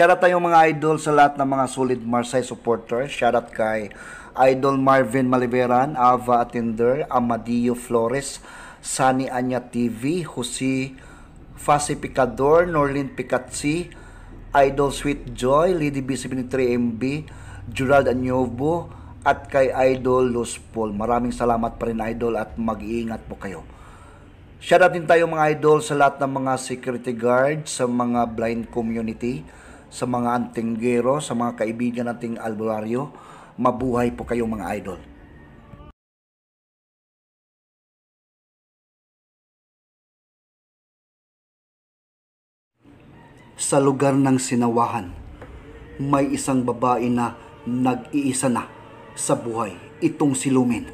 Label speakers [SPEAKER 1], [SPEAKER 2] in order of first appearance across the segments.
[SPEAKER 1] Shoutout tayo mga idol sa lahat ng mga solid Marsay supporters. Shoutout kay Idol Marvin Maliveran, Ava Atinder, Amadio Flores, Sunny Anya TV, Jose Fasi Norlin Picatsi, Idol Sweet Joy, Lady B73MB, Gerald Anyobo, at kay Idol Luz Paul. Maraming salamat pa rin Idol at mag-iingat po kayo. Shoutout din tayo mga idol sa lahat ng mga security guard, sa mga blind community, sa mga anting antinggero, sa mga kaibigan nating albularyo. Mabuhay po kayong mga idol. Sa lugar ng sinawahan, may isang babae na nag-iisa na sa buhay itong si Lumen.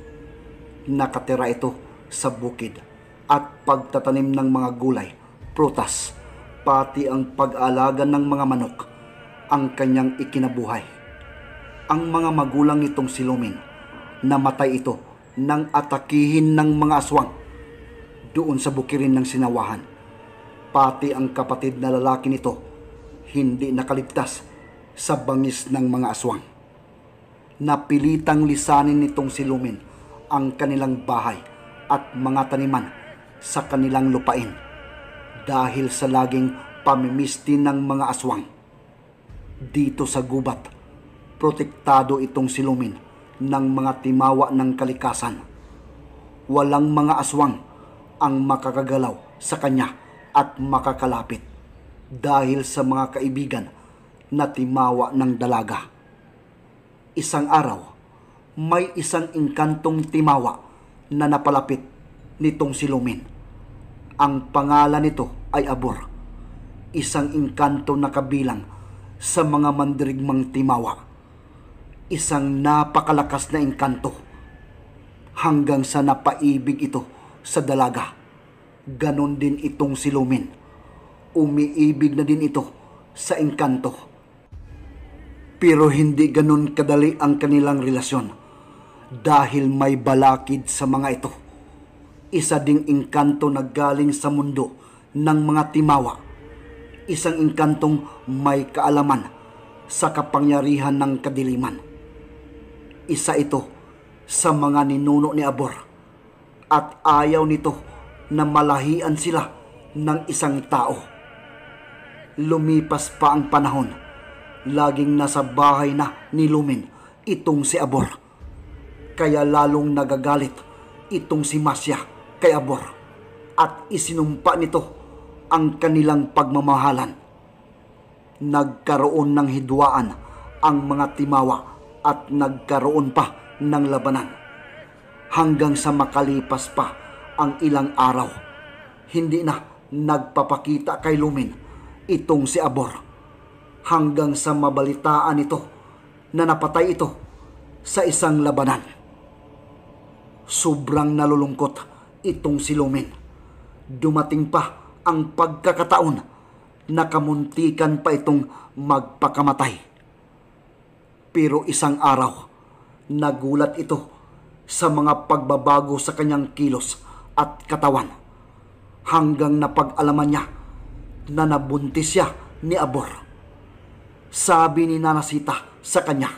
[SPEAKER 1] Nakatira ito sa bukid at pagtatanim ng mga gulay, prutas pati ang pag-alaga ng mga manok ang kanyang ikinabuhay. Ang mga magulang nitong si namatay ito nang atakihin ng mga aswang doon sa bukirin ng sinawahan. Pati ang kapatid na lalaki nito hindi nakaligtas sa bangis ng mga aswang. Napilitang lisanin nitong si ang kanilang bahay at mga taniman sa kanilang lupain dahil sa laging pamimisti ng mga aswang. Dito sa gubat, protektado itong silumin ng mga timawa ng kalikasan. Walang mga aswang ang makakagalaw sa kanya at makakalapit dahil sa mga kaibigan na timawa ng dalaga. Isang araw, may isang inkantong timawa na napalapit nitong silumin ang pangalan nito ay Abor, isang inkanto na kabilang sa mga mandirigmang timawa. Isang napakalakas na inkanto hanggang sa napaibig ito sa dalaga. Ganon din itong si Lumen. Umiibig na din ito sa inkanto. Pero hindi ganon kadali ang kanilang relasyon dahil may balakid sa mga ito isa ding inkanto na galing sa mundo ng mga timawa. Isang inkantong may kaalaman sa kapangyarihan ng kadiliman. Isa ito sa mga ninuno ni Abor at ayaw nito na malahian sila ng isang tao. Lumipas pa ang panahon. Laging nasa bahay na ni Lumen itong si Abor. Kaya lalong nagagalit itong si Masya kay Abor at isinumpa nito ang kanilang pagmamahalan. Nagkaroon ng hidwaan ang mga timawa at nagkaroon pa ng labanan. Hanggang sa makalipas pa ang ilang araw, hindi na nagpapakita kay Lumin itong si Abor hanggang sa mabalitaan ito na napatay ito sa isang labanan. Sobrang nalulungkot itong si Lumen. Dumating pa ang pagkakataon na kamuntikan pa itong magpakamatay. Pero isang araw, nagulat ito sa mga pagbabago sa kanyang kilos at katawan hanggang napag-alaman niya na nabuntis siya ni Abor. Sabi ni Nanasita sa kanya,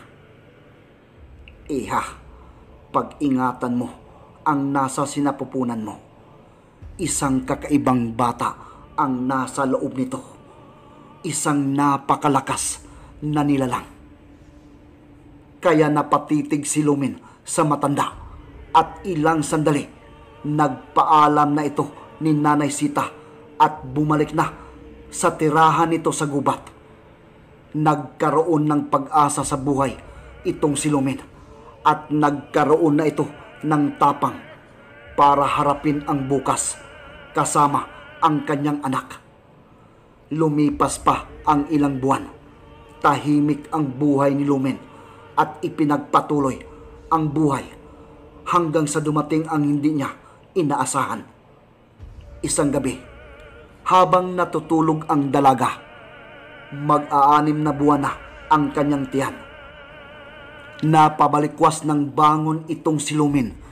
[SPEAKER 1] Iha, pag-ingatan mo ang nasa sinapupunan mo. Isang kakaibang bata ang nasa loob nito. Isang napakalakas na nilalang. Kaya napatitig si Lumin sa matanda at ilang sandali nagpaalam na ito ni Nanay Sita at bumalik na sa tirahan nito sa gubat. Nagkaroon ng pag-asa sa buhay itong si Lumin at nagkaroon na ito ng tapang para harapin ang bukas kasama ang kanyang anak. Lumipas pa ang ilang buwan. Tahimik ang buhay ni Lumen at ipinagpatuloy ang buhay hanggang sa dumating ang hindi niya inaasahan. Isang gabi, habang natutulog ang dalaga, mag-aanim na buwan na ang kanyang tiyan. Napabalikwas ng bangon itong si Lumen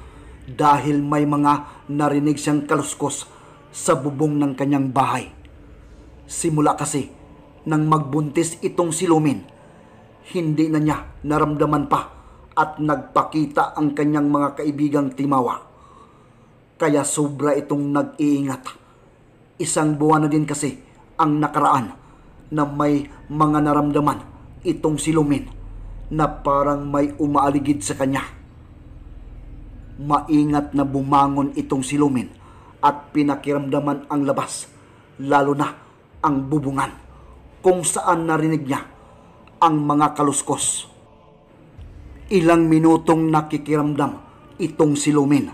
[SPEAKER 1] dahil may mga narinig siyang kaluskos sa bubong ng kanyang bahay. Simula kasi nang magbuntis itong si Lumin, hindi na niya naramdaman pa at nagpakita ang kanyang mga kaibigang timawa. Kaya sobra itong nag-iingat. Isang buwan na din kasi ang nakaraan na may mga naramdaman itong si Lumin na parang may umaaligid sa kanya Maingat na bumangon itong silumin at pinakiramdaman ang labas, lalo na ang bubungan kung saan narinig niya ang mga kaluskos. Ilang minutong nakikiramdam itong silumin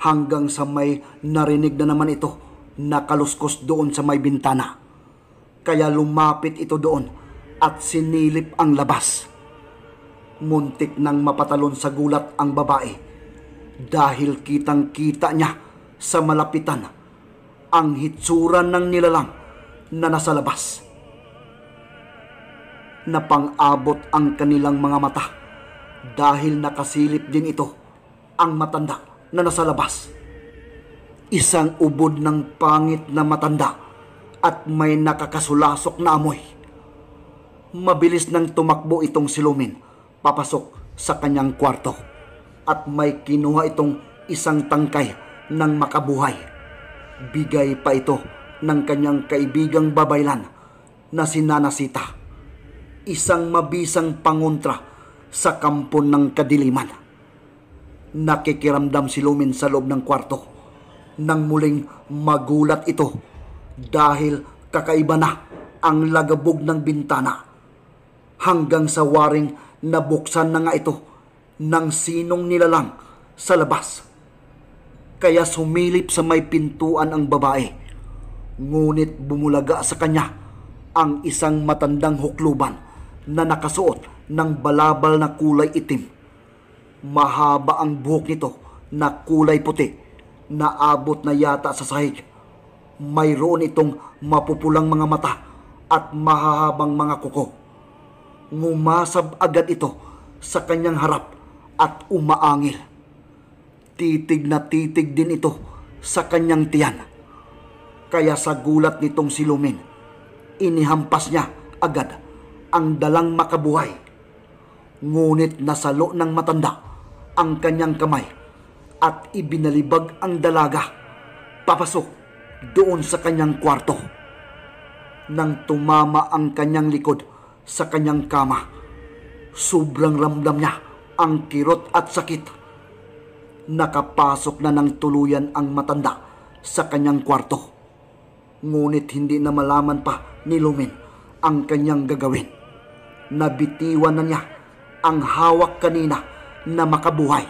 [SPEAKER 1] hanggang sa may narinig na naman ito na kaluskos doon sa may bintana. Kaya lumapit ito doon at sinilip ang labas muntik nang mapatalon sa gulat ang babae dahil kitang-kita niya sa malapitan ang hitsura ng nilalang na nasa labas. Napang-abot ang kanilang mga mata dahil nakasilip din ito ang matanda na nasa labas. Isang ubod ng pangit na matanda at may nakakasulasok na amoy. Mabilis nang tumakbo itong silumin papasok sa kanyang kwarto at may kinuha itong isang tangkay ng makabuhay. Bigay pa ito ng kanyang kaibigang babaylan na si Nanasita, isang mabisang pangontra sa kampo ng kadiliman. Nakikiramdam si Lumen sa loob ng kwarto nang muling magulat ito dahil kakaiba na ang lagabog ng bintana hanggang sa waring nabuksan na nga ito ng sinong nilalang sa labas. Kaya sumilip sa may pintuan ang babae. Ngunit bumulaga sa kanya ang isang matandang hukluban na nakasuot ng balabal na kulay itim. Mahaba ang buhok nito na kulay puti na abot na yata sa sahig. Mayroon itong mapupulang mga mata at mahahabang mga kuko ngumasab agad ito sa kanyang harap at umaangil. Titig na titig din ito sa kanyang tiyan. Kaya sa gulat nitong si Lumin, inihampas niya agad ang dalang makabuhay. Ngunit nasalo ng matanda ang kanyang kamay at ibinalibag ang dalaga papasok doon sa kanyang kwarto. Nang tumama ang kanyang likod sa kanyang kama, sobrang ramdam niya ang kirot at sakit. Nakapasok na ng tuluyan ang matanda sa kanyang kwarto. Ngunit hindi na malaman pa ni Lumen ang kanyang gagawin. Nabitiwan na niya ang hawak kanina na makabuhay.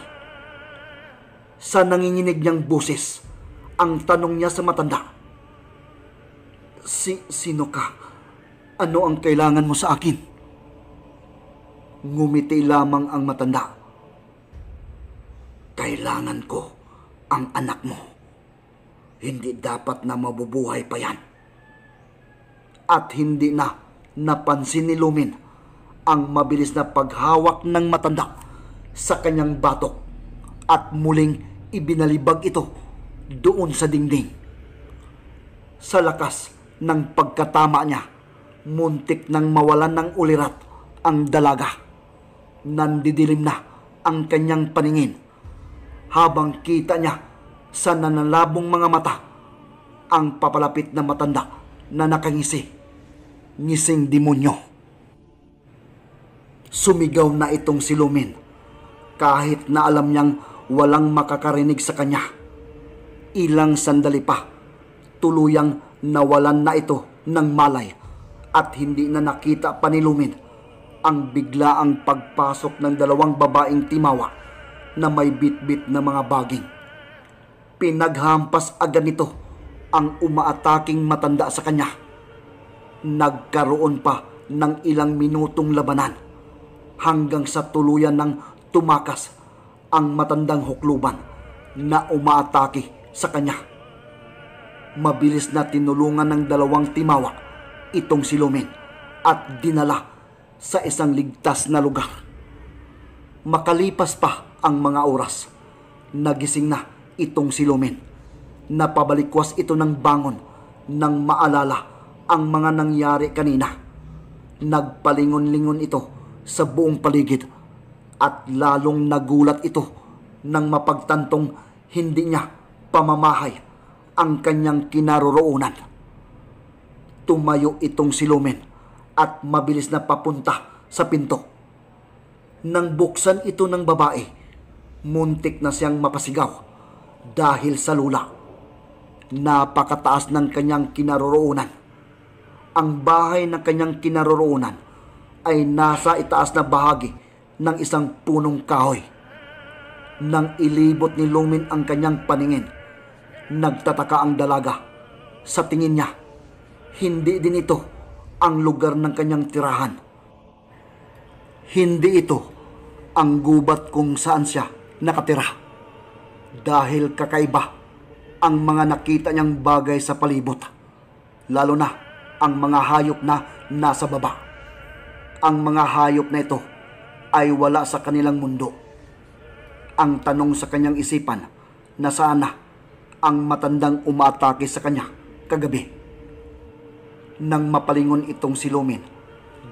[SPEAKER 1] Sa nanginginig niyang boses, ang tanong niya sa matanda, Si, sino ka? Ano ang kailangan mo sa akin? Ngumiti lamang ang matanda. Kailangan ko ang anak mo. Hindi dapat na mabubuhay pa yan. At hindi na napansin ni Lumin ang mabilis na paghawak ng matanda sa kanyang batok at muling ibinalibag ito doon sa dingding. Sa lakas ng pagkatama niya, muntik nang mawalan ng ulirat ang dalaga nandidilim na ang kanyang paningin habang kita niya sa nanalabong mga mata ang papalapit na matanda na nakangisi ngising demonyo. Sumigaw na itong si Lumin kahit na alam niyang walang makakarinig sa kanya. Ilang sandali pa, tuluyang nawalan na ito ng malay at hindi na nakita pa ni Lumin ang biglaang pagpasok ng dalawang babaeng timawa na may bitbit na mga baging. Pinaghampas agad nito ang umaataking matanda sa kanya. Nagkaroon pa ng ilang minutong labanan hanggang sa tuluyan ng tumakas ang matandang hukluban na umaatake sa kanya. Mabilis na tinulungan ng dalawang timawa itong si Lumen at dinala sa isang ligtas na lugar. Makalipas pa ang mga oras, nagising na itong si Lumen. Napabalikwas ito ng bangon nang maalala ang mga nangyari kanina. Nagpalingon-lingon ito sa buong paligid at lalong nagulat ito nang mapagtantong hindi niya pamamahay ang kanyang kinaroroonan. Tumayo itong si Lumen at mabilis na papunta sa pinto. Nang buksan ito ng babae, muntik na siyang mapasigaw dahil sa lula. Napakataas ng kanyang kinaroroonan. Ang bahay ng kanyang kinaroroonan ay nasa itaas na bahagi ng isang punong kahoy. Nang ilibot ni Lumin ang kanyang paningin, nagtataka ang dalaga. Sa tingin niya, hindi din ito ang lugar ng kanyang tirahan. Hindi ito ang gubat kung saan siya nakatira dahil kakaiba ang mga nakita niyang bagay sa palibot, lalo na ang mga hayop na nasa baba. Ang mga hayop na ito ay wala sa kanilang mundo. Ang tanong sa kanyang isipan na sana ang matandang umatake sa kanya kagabi nang mapalingon itong si Lumin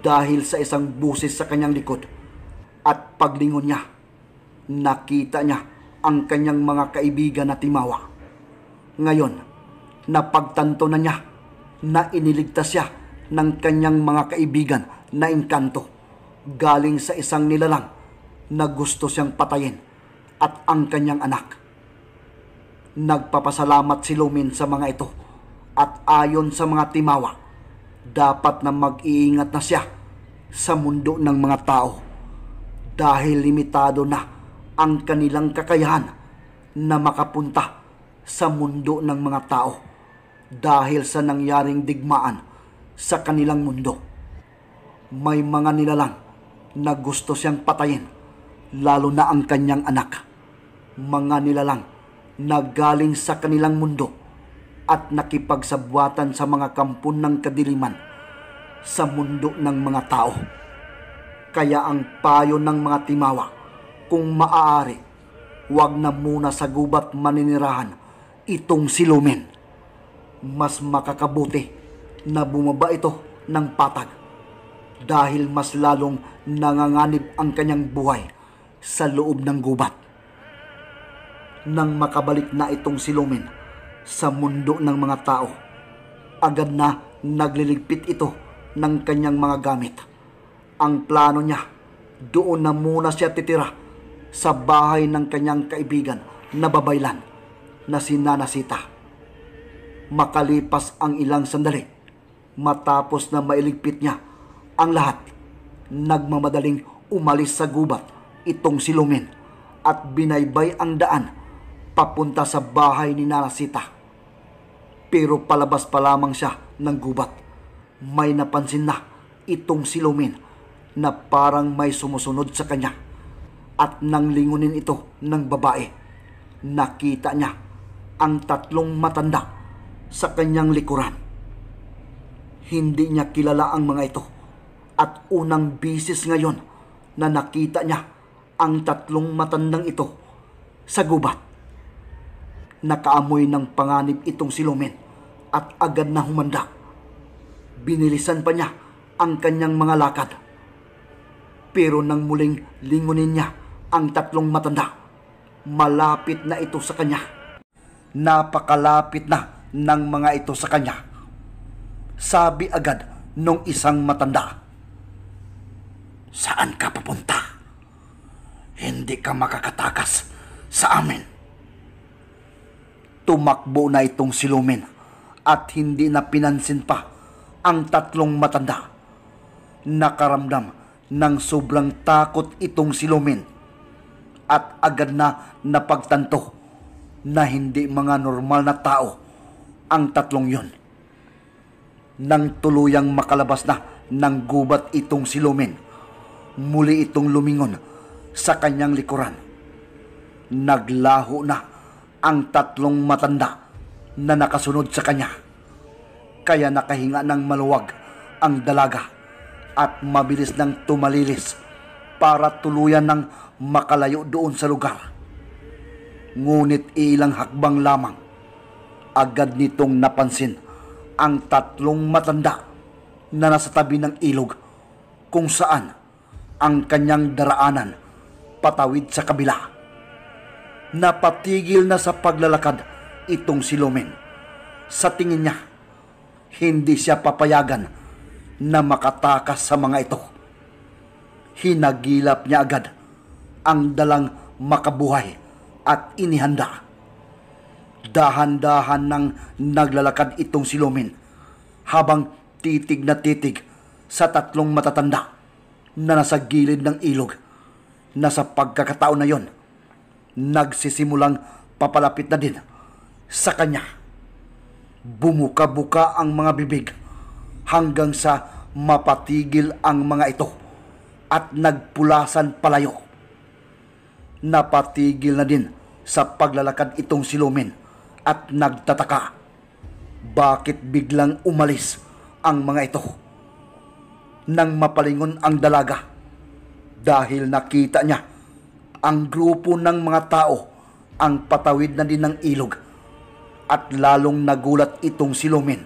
[SPEAKER 1] dahil sa isang busis sa kanyang likod. At paglingon niya, nakita niya ang kanyang mga kaibigan na timawa. Ngayon, napagtanto na niya na iniligtas siya ng kanyang mga kaibigan na inkanto galing sa isang nilalang na gusto siyang patayin at ang kanyang anak. Nagpapasalamat si Lumin sa mga ito at ayon sa mga timawa dapat na mag-iingat na siya sa mundo ng mga tao dahil limitado na ang kanilang kakayahan na makapunta sa mundo ng mga tao dahil sa nangyaring digmaan sa kanilang mundo. May mga nilalang na gusto siyang patayin lalo na ang kanyang anak. Mga nilalang na galing sa kanilang mundo at nakipagsabwatan sa mga kampon ng kadiliman sa mundo ng mga tao. Kaya ang payo ng mga timawa, kung maaari, huwag na muna sa gubat maninirahan itong silumin. Mas makakabuti na bumaba ito ng patag dahil mas lalong nanganganib ang kanyang buhay sa loob ng gubat. Nang makabalik na itong silumin, sa mundo ng mga tao. Agad na nagliligpit ito ng kanyang mga gamit. Ang plano niya, doon na muna siya titira sa bahay ng kanyang kaibigan na babaylan na si Nanasita. Makalipas ang ilang sandali, matapos na mailigpit niya ang lahat, nagmamadaling umalis sa gubat itong si Lumen at binaybay ang daan papunta sa bahay ni Narasita pero palabas pa lamang siya ng gubat. May napansin na itong si Lumin na parang may sumusunod sa kanya at nang lingunin ito ng babae. Nakita niya ang tatlong matanda sa kanyang likuran. Hindi niya kilala ang mga ito at unang bisis ngayon na nakita niya ang tatlong matandang ito sa gubat. Nakaamoy ng panganib itong si Lumin at agad na humanda. Binilisan pa niya ang kanyang mga lakad. Pero nang muling lingunin niya ang tatlong matanda, malapit na ito sa kanya. Napakalapit na ng mga ito sa kanya. Sabi agad nung isang matanda, Saan ka papunta? Hindi ka makakatakas sa amin. Tumakbo na itong silumin at hindi na pinansin pa ang tatlong matanda. Nakaramdam ng sobrang takot itong si Lumen at agad na napagtanto na hindi mga normal na tao ang tatlong yon. Nang tuluyang makalabas na ng gubat itong si Lumen, muli itong lumingon sa kanyang likuran. Naglaho na ang tatlong matanda na nakasunod sa kanya. Kaya nakahinga ng maluwag ang dalaga at mabilis nang tumalilis para tuluyan ng makalayo doon sa lugar. Ngunit ilang hakbang lamang, agad nitong napansin ang tatlong matanda na nasa tabi ng ilog kung saan ang kanyang daraanan patawid sa kabila. Napatigil na sa paglalakad itong si Lumen. Sa tingin niya, hindi siya papayagan na makatakas sa mga ito. Hinagilap niya agad ang dalang makabuhay at inihanda. Dahan-dahan nang naglalakad itong si Lumen habang titig na titig sa tatlong matatanda na nasa gilid ng ilog na sa pagkakataon na yon, nagsisimulang papalapit na din sa kanya. Bumuka-buka ang mga bibig hanggang sa mapatigil ang mga ito at nagpulasan palayo. Napatigil na din sa paglalakad itong si Lumen at nagtataka. Bakit biglang umalis ang mga ito? Nang mapalingon ang dalaga dahil nakita niya ang grupo ng mga tao ang patawid na din ng ilog at lalong nagulat itong si Lumen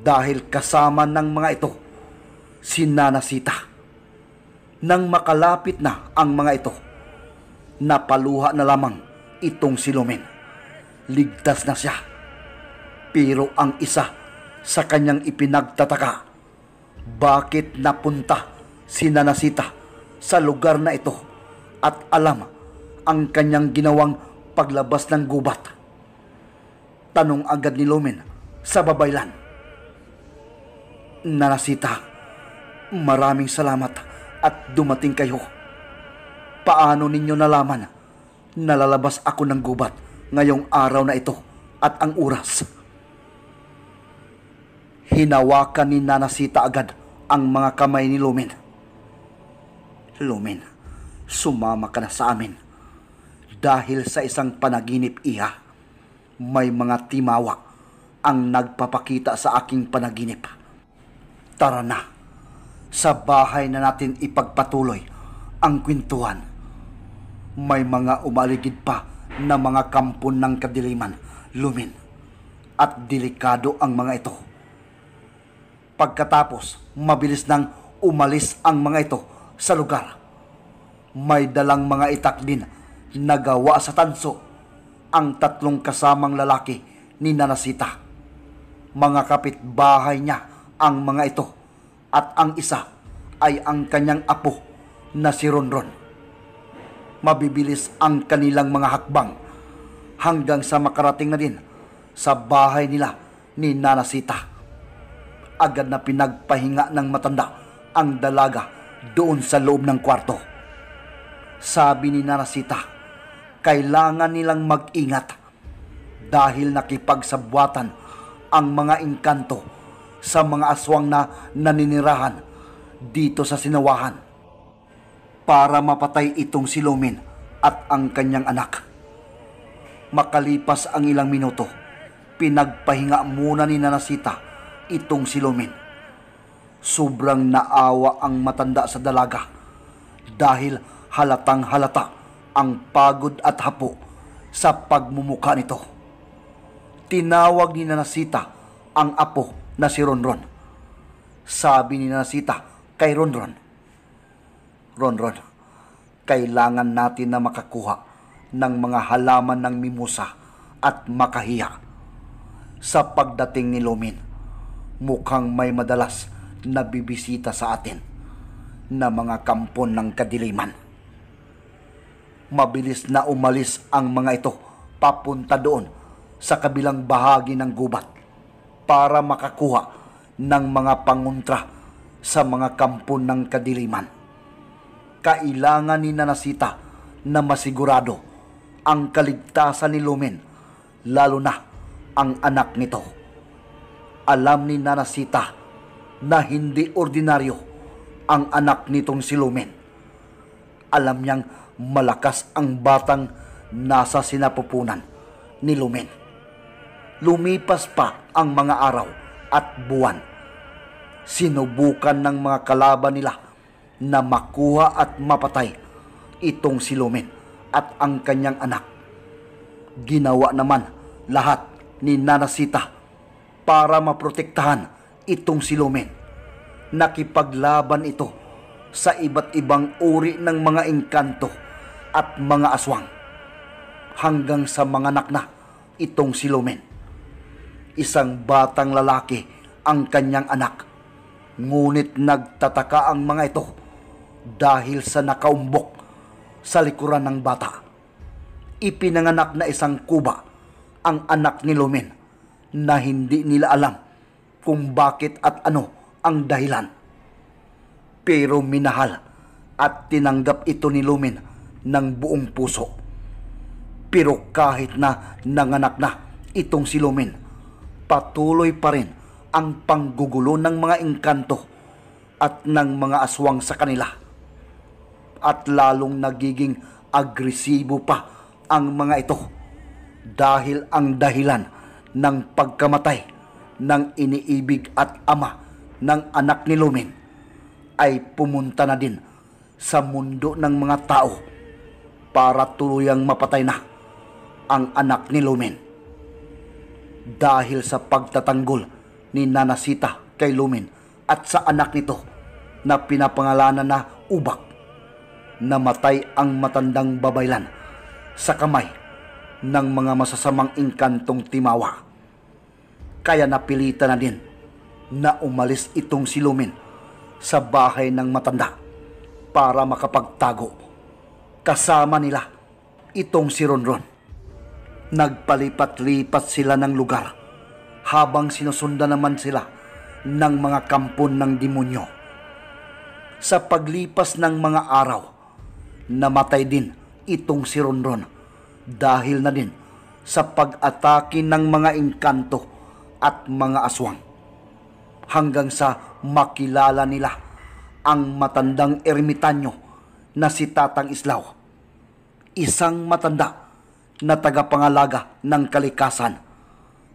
[SPEAKER 1] dahil kasama ng mga ito si Nanasita. Nang makalapit na ang mga ito, napaluha na lamang itong si Lumen. Ligtas na siya. Pero ang isa sa kanyang ipinagtataka, bakit napunta si Nanasita sa lugar na ito at alam ang kanyang ginawang paglabas ng gubat Tanong agad ni Lumen sa babaylan. Nanasita, maraming salamat at dumating kayo. Paano ninyo nalaman na lalabas ako ng gubat ngayong araw na ito at ang oras? Hinawakan ni Nanasita agad ang mga kamay ni Lumen. Lumen, sumama ka na sa amin dahil sa isang panaginip iha may mga timawa ang nagpapakita sa aking panaginip. Tara na, sa bahay na natin ipagpatuloy ang kwentuhan. May mga umaligid pa na mga kampon ng kadiliman, lumin, at delikado ang mga ito. Pagkatapos, mabilis nang umalis ang mga ito sa lugar. May dalang mga itak din na gawa sa tanso ang tatlong kasamang lalaki ni Nanasita. Mga kapitbahay niya ang mga ito at ang isa ay ang kanyang apo na si Ronron. Mabibilis ang kanilang mga hakbang hanggang sa makarating na din sa bahay nila ni Nanasita. Agad na pinagpahinga ng matanda ang dalaga doon sa loob ng kwarto. Sabi ni Nanasita, kailangan nilang mag-ingat dahil nakipagsabwatan ang mga engkanto sa mga aswang na naninirahan dito sa sinawahan para mapatay itong si Lumin at ang kanyang anak. Makalipas ang ilang minuto, pinagpahinga muna ni Nanasita itong si Lumin. Sobrang naawa ang matanda sa dalaga dahil halatang halata ang pagod at hapo sa pagmumuka nito. Tinawag ni Nanasita ang apo na si Ronron. Sabi ni Nanasita kay Ronron, Ronron, kailangan natin na makakuha ng mga halaman ng mimosa at makahiya. Sa pagdating ni Lumin, mukhang may madalas na bibisita sa atin na mga kampon ng kadiliman mabilis na umalis ang mga ito papunta doon sa kabilang bahagi ng gubat para makakuha ng mga panguntra sa mga kampo ng kadiliman. Kailangan ni Nanasita na masigurado ang kaligtasan ni Lumen lalo na ang anak nito. Alam ni Nanasita na hindi ordinaryo ang anak nitong si Lumen alam niyang malakas ang batang nasa sinapupunan ni Lumen. Lumipas pa ang mga araw at buwan. Sinubukan ng mga kalaban nila na makuha at mapatay itong si Lumen at ang kanyang anak. Ginawa naman lahat ni Nanasita para maprotektahan itong si Lumen. Nakipaglaban ito sa iba't ibang uri ng mga engkanto at mga aswang hanggang sa mga nakna itong si Lumen. Isang batang lalaki ang kanyang anak. Ngunit nagtataka ang mga ito dahil sa nakaumbok sa likuran ng bata. Ipinanganak na isang kuba ang anak ni Lumen na hindi nila alam kung bakit at ano ang dahilan pero minahal at tinanggap ito ni Lumen ng buong puso. Pero kahit na nanganak na itong si Lumen, patuloy pa rin ang panggugulo ng mga engkanto at ng mga aswang sa kanila. At lalong nagiging agresibo pa ang mga ito dahil ang dahilan ng pagkamatay ng iniibig at ama ng anak ni Lumen ay pumunta na din sa mundo ng mga tao para tuluyang mapatay na ang anak ni Lumen. Dahil sa pagtatanggol ni Nanasita kay Lumen at sa anak nito na pinapangalanan na Ubak, namatay ang matandang babaylan sa kamay ng mga masasamang inkantong timawa. Kaya napilitan na din na umalis itong si Lumen sa bahay ng matanda para makapagtago. Kasama nila itong si Ronron. Nagpalipat-lipat sila ng lugar habang sinusunda naman sila ng mga kampon ng demonyo. Sa paglipas ng mga araw, namatay din itong si Ronron dahil na din sa pag-atake ng mga engkanto at mga aswang hanggang sa makilala nila ang matandang ermitanyo na si Tatang Islaw. Isang matanda na tagapangalaga ng kalikasan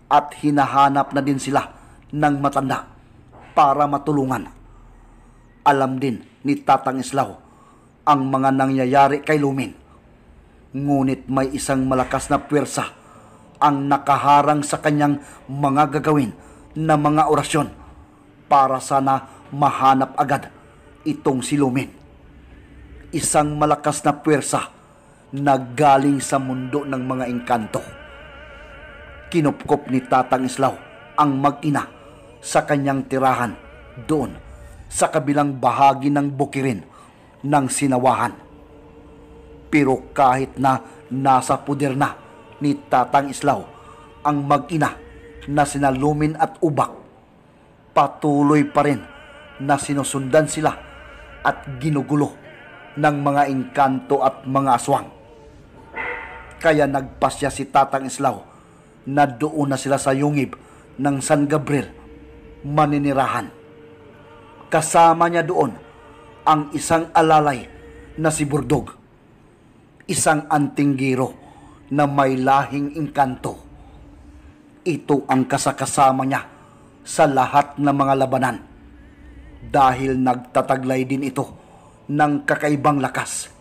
[SPEAKER 1] at hinahanap na din sila ng matanda para matulungan. Alam din ni Tatang Islaw ang mga nangyayari kay Lumin. Ngunit may isang malakas na puwersa ang nakaharang sa kanyang mga gagawin na mga orasyon para sana mahanap agad itong si Lumen. Isang malakas na puwersa na galing sa mundo ng mga engkanto. Kinupkop ni Tatang Islaw ang mag-ina sa kanyang tirahan doon sa kabilang bahagi ng bukirin ng sinawahan. Pero kahit na nasa puder na ni Tatang Islaw ang mag-ina na sinalumin at ubak patuloy pa rin na sinusundan sila at ginugulo ng mga engkanto at mga aswang. Kaya nagpasya si Tatang Islaw na doon na sila sa yungib ng San Gabriel maninirahan. Kasama niya doon ang isang alalay na si Burdog, isang antinggiro na may lahing engkanto. Ito ang kasakasama niya sa lahat ng mga labanan dahil nagtataglay din ito ng kakaibang lakas.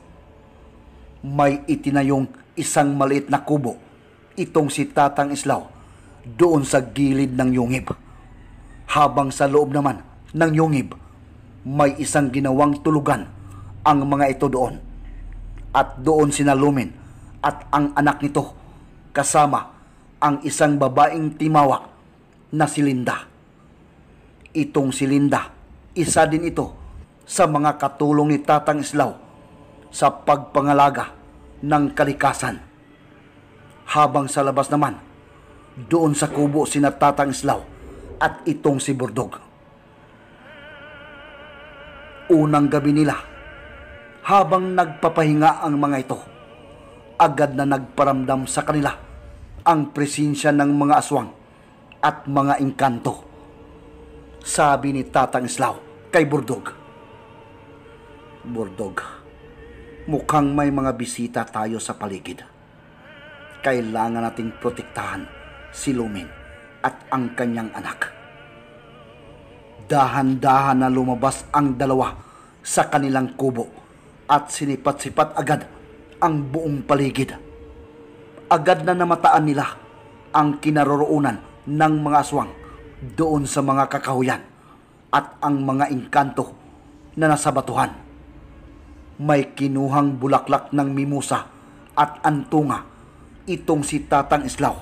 [SPEAKER 1] May itinayong isang maliit na kubo itong si Tatang Islaw doon sa gilid ng yungib. Habang sa loob naman ng yungib, may isang ginawang tulugan ang mga ito doon. At doon sinalumin at ang anak nito kasama ang isang babaeng timawa na si Linda itong si Linda. Isa din ito sa mga katulong ni Tatang Islaw sa pagpangalaga ng kalikasan. Habang sa labas naman, doon sa kubo si Tatang Islaw at itong si Burdog. Unang gabi nila, habang nagpapahinga ang mga ito, agad na nagparamdam sa kanila ang presensya ng mga aswang at mga engkanto sabi ni Tatang Islaw kay Burdog. Burdog, mukhang may mga bisita tayo sa paligid. Kailangan nating protektahan si Lumin at ang kanyang anak. Dahan-dahan na lumabas ang dalawa sa kanilang kubo at sinipat-sipat agad ang buong paligid. Agad na namataan nila ang kinaroroonan ng mga aswang doon sa mga kakahuyan at ang mga inkanto na nasa batuhan. May kinuhang bulaklak ng mimusa at antunga itong si Tatang Islaw.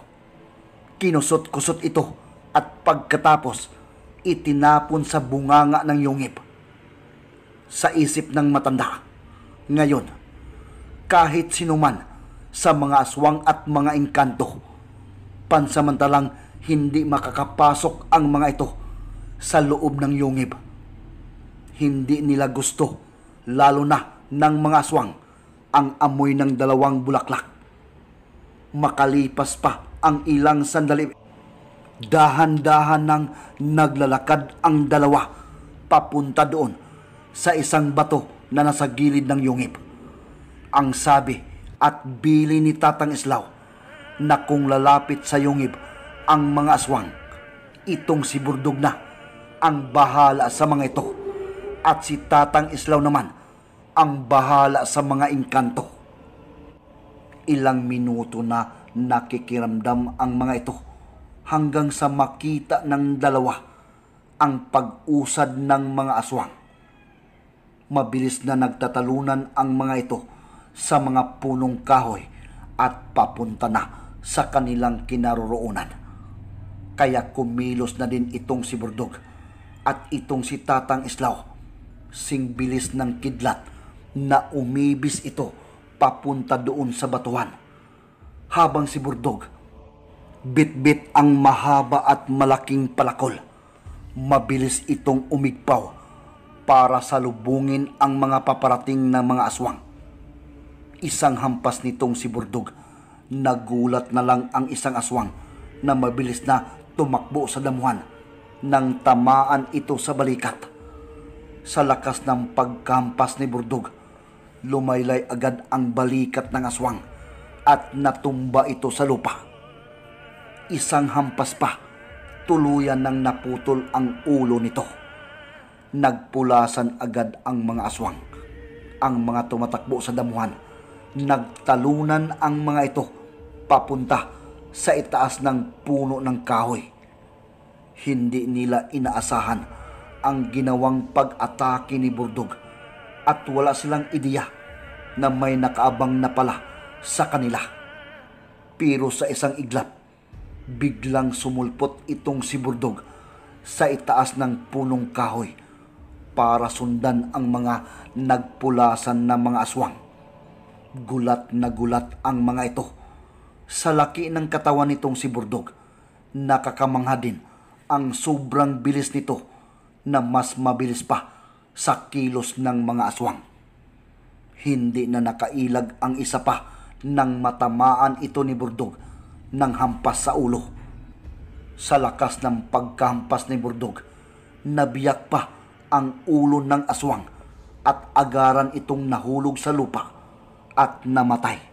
[SPEAKER 1] Kinusot-kusot ito at pagkatapos itinapon sa bunganga ng yungib. Sa isip ng matanda, ngayon, kahit sinuman sa mga aswang at mga inkanto, pansamantalang hindi makakapasok ang mga ito sa loob ng yungib. Hindi nila gusto, lalo na ng mga aswang, ang amoy ng dalawang bulaklak. Makalipas pa ang ilang sandali, dahan-dahan nang naglalakad ang dalawa papunta doon sa isang bato na nasa gilid ng yungib. Ang sabi at bili ni Tatang Islaw na kung lalapit sa yungib ang mga aswang. Itong si Burdog na ang bahala sa mga ito at si Tatang Islaw naman ang bahala sa mga inkanto. Ilang minuto na nakikiramdam ang mga ito hanggang sa makita ng dalawa ang pag-usad ng mga aswang. Mabilis na nagtatalunan ang mga ito sa mga punong kahoy at papunta na sa kanilang kinaroroonan. Kaya kumilos na din itong si Burdog at itong si Tatang Islaw. Sing bilis ng kidlat na umibis ito papunta doon sa batuhan. Habang si Burdog bitbit ang mahaba at malaking palakol. Mabilis itong umigpaw para salubungin ang mga paparating na mga aswang. Isang hampas nitong si Burdog. Nagulat na lang ang isang aswang na mabilis na tumakbo sa damuhan nang tamaan ito sa balikat. Sa lakas ng pagkampas ni Burdog, lumaylay agad ang balikat ng aswang at natumba ito sa lupa. Isang hampas pa, tuluyan nang naputol ang ulo nito. Nagpulasan agad ang mga aswang. Ang mga tumatakbo sa damuhan, nagtalunan ang mga ito papunta sa itaas ng puno ng kahoy. Hindi nila inaasahan ang ginawang pag-atake ni Burdog at wala silang ideya na may nakaabang na pala sa kanila. Pero sa isang iglap, biglang sumulpot itong si Burdog sa itaas ng punong kahoy para sundan ang mga nagpulasan na mga aswang. Gulat na gulat ang mga ito sa laki ng katawan nitong si Burdog. Nakakamangha din ang sobrang bilis nito na mas mabilis pa sa kilos ng mga aswang. Hindi na nakailag ang isa pa nang matamaan ito ni Burdog ng hampas sa ulo. Sa lakas ng pagkahampas ni Burdog, nabiyak pa ang ulo ng aswang at agaran itong nahulog sa lupa at namatay.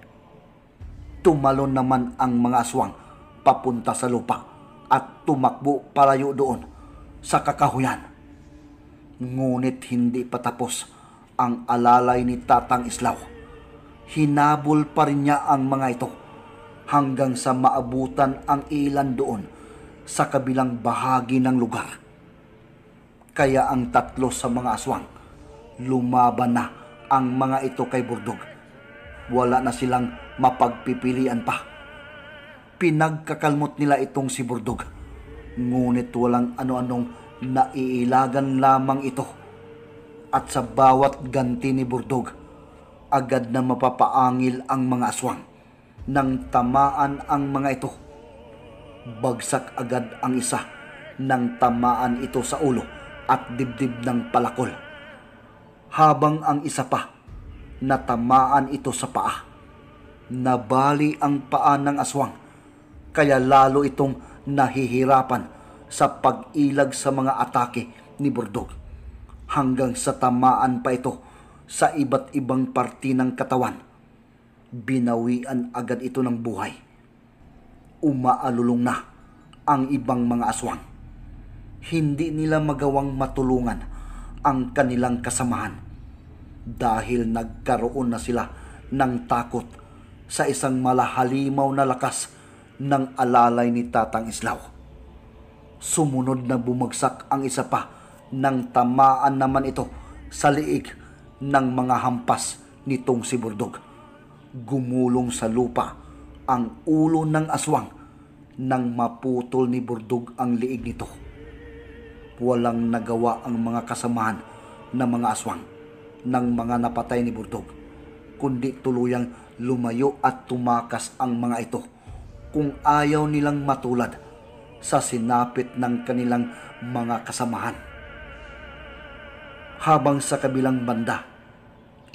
[SPEAKER 1] Tumalon naman ang mga aswang papunta sa lupa at tumakbo palayo doon sa kakahuyan. Ngunit hindi pa tapos ang alalay ni Tatang Islaw. Hinabol pa rin niya ang mga ito hanggang sa maabutan ang ilan doon sa kabilang bahagi ng lugar. Kaya ang tatlo sa mga aswang lumaban na ang mga ito kay Burdog. Wala na silang mapagpipilian pa. Pinagkakalmot nila itong si Burdog. Ngunit walang ano-anong naiilagan lamang ito. At sa bawat ganti ni Burdog, agad na mapapaangil ang mga aswang nang tamaan ang mga ito. Bagsak agad ang isa nang tamaan ito sa ulo at dibdib ng palakol. Habang ang isa pa natamaan ito sa paa nabali ang paa ng aswang, kaya lalo itong nahihirapan sa pag-ilag sa mga atake ni Burdog hanggang sa tamaan pa ito sa iba't ibang parte ng katawan. Binawian agad ito ng buhay. Umaalulong na ang ibang mga aswang. Hindi nila magawang matulungan ang kanilang kasamahan dahil nagkaroon na sila ng takot sa isang malahalimaw na lakas ng alalay ni Tatang Islaw. Sumunod na bumagsak ang isa pa nang tamaan naman ito sa liig ng mga hampas nitong si Burdog. Gumulong sa lupa ang ulo ng aswang nang maputol ni Burdog ang liig nito. Walang nagawa ang mga kasamahan ng mga aswang ng mga napatay ni Burdog kundi tuluyang lumayo at tumakas ang mga ito kung ayaw nilang matulad sa sinapit ng kanilang mga kasamahan. Habang sa kabilang banda,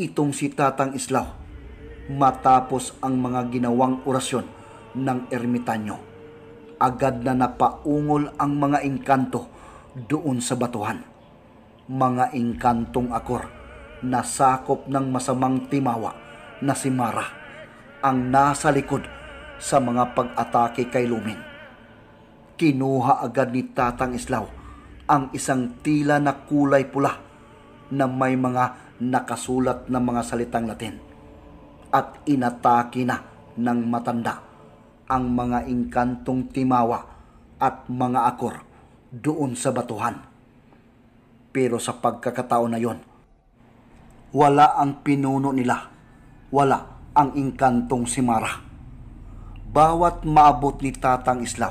[SPEAKER 1] itong si Tatang Islaw matapos ang mga ginawang orasyon ng ermitanyo. Agad na napaungol ang mga engkanto doon sa batuhan. Mga engkantong akor nasakop ng masamang timawa na si Mara ang nasa likod sa mga pag-atake kay Lumin. Kinuha agad ni Tatang Islaw ang isang tila na kulay pula na may mga nakasulat na mga salitang Latin at inatake na ng matanda ang mga inkantong timawa at mga akor doon sa batuhan. Pero sa pagkakataon na yon, wala ang pinuno nila. Wala ang inkantong si Mara. Bawat maabot ni Tatang Islaw,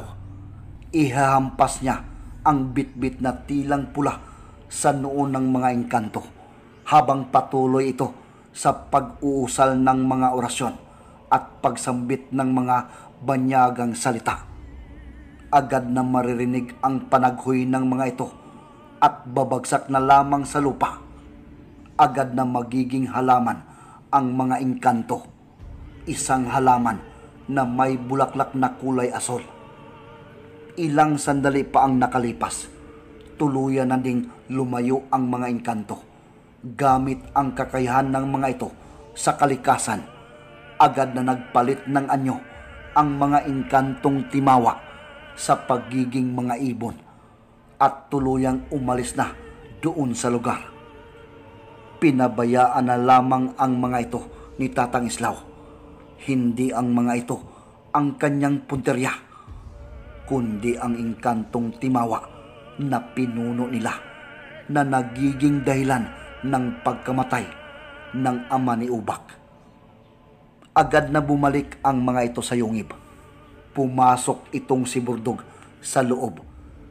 [SPEAKER 1] ihahampas niya ang bitbit na tilang pula sa noon ng mga inkanto habang patuloy ito sa pag-uusal ng mga orasyon at pagsambit ng mga banyagang salita. Agad na maririnig ang panaghoy ng mga ito at babagsak na lamang sa lupa agad na magiging halaman ang mga inkanto. Isang halaman na may bulaklak na kulay asol. Ilang sandali pa ang nakalipas, tuluyan na ding lumayo ang mga inkanto. Gamit ang kakayahan ng mga ito sa kalikasan, agad na nagpalit ng anyo ang mga inkantong timawa sa pagiging mga ibon at tuluyang umalis na doon sa lugar pinabayaan na lamang ang mga ito ni Tatang Islaw. Hindi ang mga ito ang kanyang punterya, kundi ang inkantong timawa na pinuno nila na nagiging dahilan ng pagkamatay ng ama ni Ubak. Agad na bumalik ang mga ito sa yungib. Pumasok itong si Burdog sa loob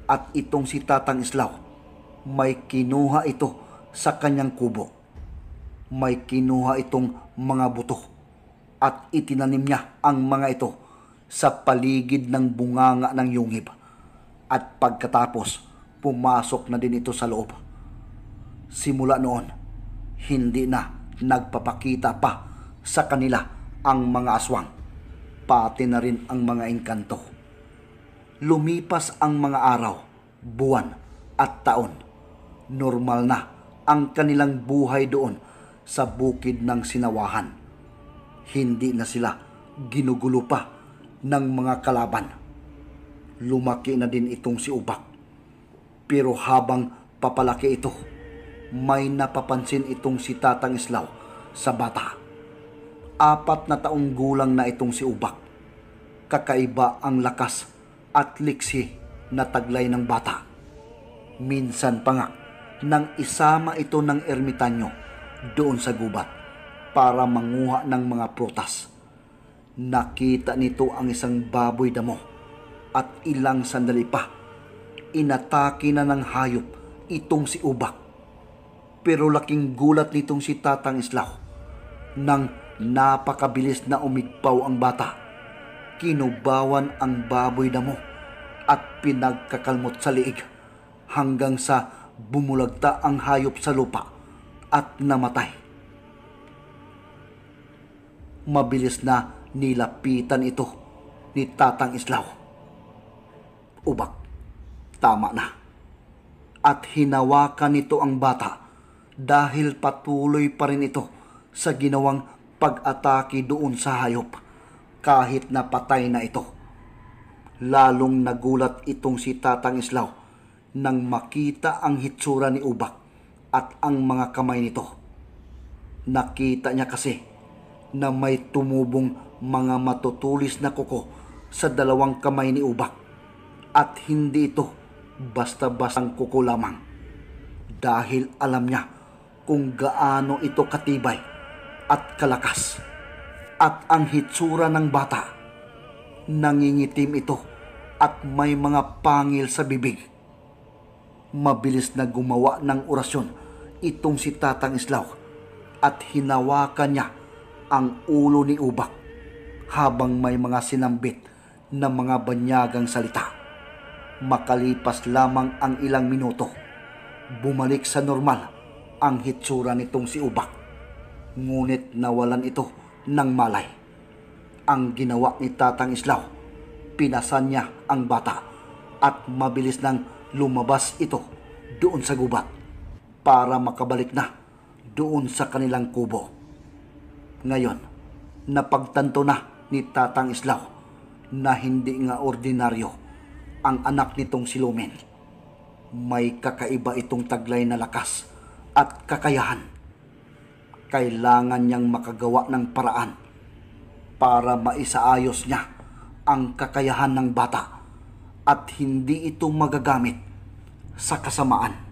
[SPEAKER 1] at itong si Tatang Islaw. May kinuha ito sa kanyang kubo may kinuha itong mga buto at itinanim niya ang mga ito sa paligid ng bunganga ng yungib at pagkatapos pumasok na din ito sa loob. Simula noon, hindi na nagpapakita pa sa kanila ang mga aswang, pati na rin ang mga engkanto. Lumipas ang mga araw, buwan at taon. Normal na ang kanilang buhay doon sa bukid ng sinawahan. Hindi na sila ginugulo pa ng mga kalaban. Lumaki na din itong si Ubak. Pero habang papalaki ito, may napapansin itong si Tatang Islaw sa bata. Apat na taong gulang na itong si Ubak. Kakaiba ang lakas at liksi na taglay ng bata. Minsan pa nga, nang isama ito ng ermitanyo doon sa gubat para manguha ng mga prutas. Nakita nito ang isang baboy damo at ilang sandali pa. Inatake na ng hayop itong si Ubak. Pero laking gulat nitong si Tatang Islaw nang napakabilis na umigpaw ang bata. Kinubawan ang baboy damo at pinagkakalmot sa liig hanggang sa bumulagta ang hayop sa lupa at namatay. Mabilis na nilapitan ito ni Tatang Islaw. Ubak, tama na. At hinawakan nito ang bata dahil patuloy pa rin ito sa ginawang pag-atake doon sa hayop kahit napatay na ito. Lalong nagulat itong si Tatang Islaw nang makita ang hitsura ni Ubak at ang mga kamay nito. Nakita niya kasi na may tumubong mga matutulis na kuko sa dalawang kamay ni Ubak at hindi ito basta-bastang kuko lamang dahil alam niya kung gaano ito katibay at kalakas at ang hitsura ng bata nangingitim ito at may mga pangil sa bibig mabilis na gumawa ng orasyon itong si Tatang Islaw at hinawakan niya ang ulo ni Ubak habang may mga sinambit na mga banyagang salita. Makalipas lamang ang ilang minuto, bumalik sa normal ang hitsura nitong si Ubak. Ngunit nawalan ito ng malay. Ang ginawa ni Tatang Islaw, pinasan niya ang bata at mabilis nang lumabas ito doon sa gubat para makabalik na doon sa kanilang kubo. Ngayon, napagtanto na ni Tatang Islaw na hindi nga ordinaryo ang anak nitong si Lumen. May kakaiba itong taglay na lakas at kakayahan. Kailangan niyang makagawa ng paraan para maisaayos niya ang kakayahan ng bata at hindi ito magagamit sa kasamaan.